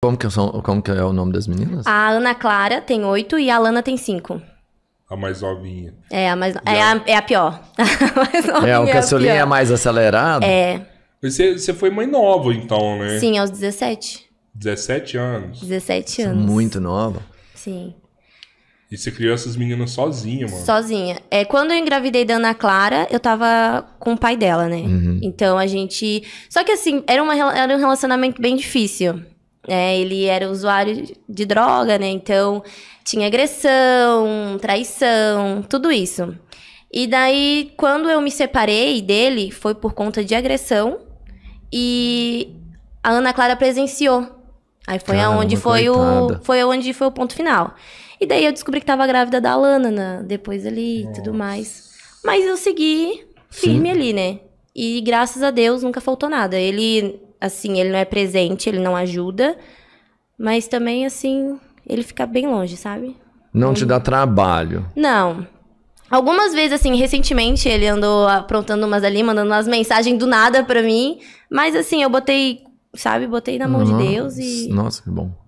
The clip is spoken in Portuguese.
Como que, são, como que é o nome das meninas? A Ana Clara tem oito e a Lana tem cinco. A mais novinha. É, a mais é, a, é a pior. a é, o é caçulinha é, é mais acelerado. É. Você, você foi mãe nova, então, né? Sim, aos 17. 17 anos. 17 é anos. Muito nova. Sim. E você criou essas meninas sozinha, mano? Sozinha. É, quando eu engravidei da Ana Clara, eu tava com o pai dela, né? Uhum. Então a gente. Só que assim, era, uma, era um relacionamento bem difícil né? Ele era usuário de droga, né? Então tinha agressão, traição, tudo isso. E daí, quando eu me separei dele, foi por conta de agressão. E a Ana Clara presenciou. Aí foi Caramba, aonde foi o foi onde foi o ponto final. E daí eu descobri que tava grávida da Alana, né? depois ali e tudo mais. Mas eu segui firme Sim. ali, né? E graças a Deus nunca faltou nada. Ele assim, ele não é presente, ele não ajuda, mas também, assim, ele fica bem longe, sabe? Não te dá trabalho. Não. Algumas vezes, assim, recentemente ele andou aprontando umas ali, mandando umas mensagens do nada pra mim. Mas, assim, eu botei, sabe, botei na mão Nossa, de Deus e. Nossa, que bom.